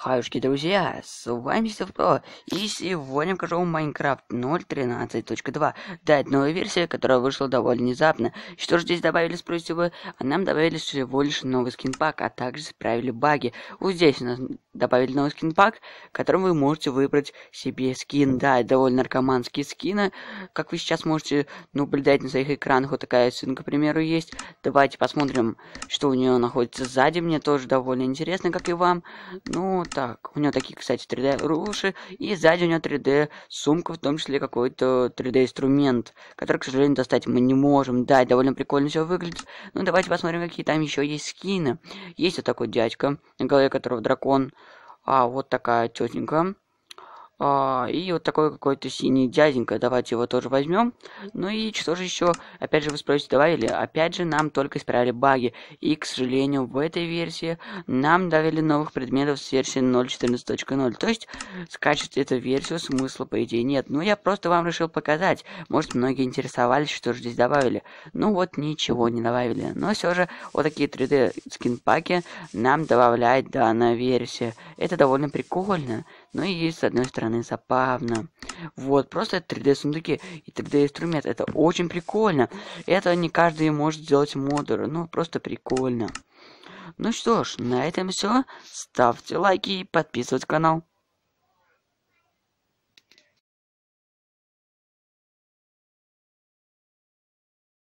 Хаюшки, друзья, с вами Севто, и сегодня покажу вам Майнкрафт 0.13.2. Да, это новая версия, которая вышла довольно внезапно. Что же здесь добавили, спросите вы? А нам добавили всего лишь новый скинпак, а также исправили баги. Вот здесь у нас добавили новый скин-пак, которым вы можете выбрать себе скин. Да, довольно наркоманские скины. Как вы сейчас можете наблюдать ну, на своих экранах, вот такая ссылка, к примеру, есть. Давайте посмотрим, что у нее находится сзади. Мне тоже довольно интересно, как и вам. Ну, так, у нее такие, кстати, 3D-руши. И сзади у нее 3D-сумка, в том числе какой-то 3D-инструмент, который, к сожалению, достать мы не можем. Да, довольно прикольно все выглядит. Ну, давайте посмотрим, какие там еще есть скины. Есть вот такой дядька, на голове которого дракон. А, вот такая тетенька. А, и вот такой какой-то синий дяденька. Давайте его тоже возьмем. Ну и что же еще? Опять же, вы спросите, добавили? Опять же, нам только исправили баги. И, к сожалению, в этой версии нам добавили новых предметов с версии 0.14.0. То есть, скачать эту версию смысла, по идее, нет. Но ну, я просто вам решил показать. Может, многие интересовались, что же здесь добавили. Ну вот, ничего не добавили. Но все же, вот такие 3D скинпаки нам добавляет данная версия. Это довольно прикольно, но ну и с одной стороны забавно. Вот, просто 3D сундуки и 3D инструмент. Это очень прикольно. Это не каждый может сделать модер, ну просто прикольно. Ну что ж, на этом все. Ставьте лайки и подписывайтесь на канал.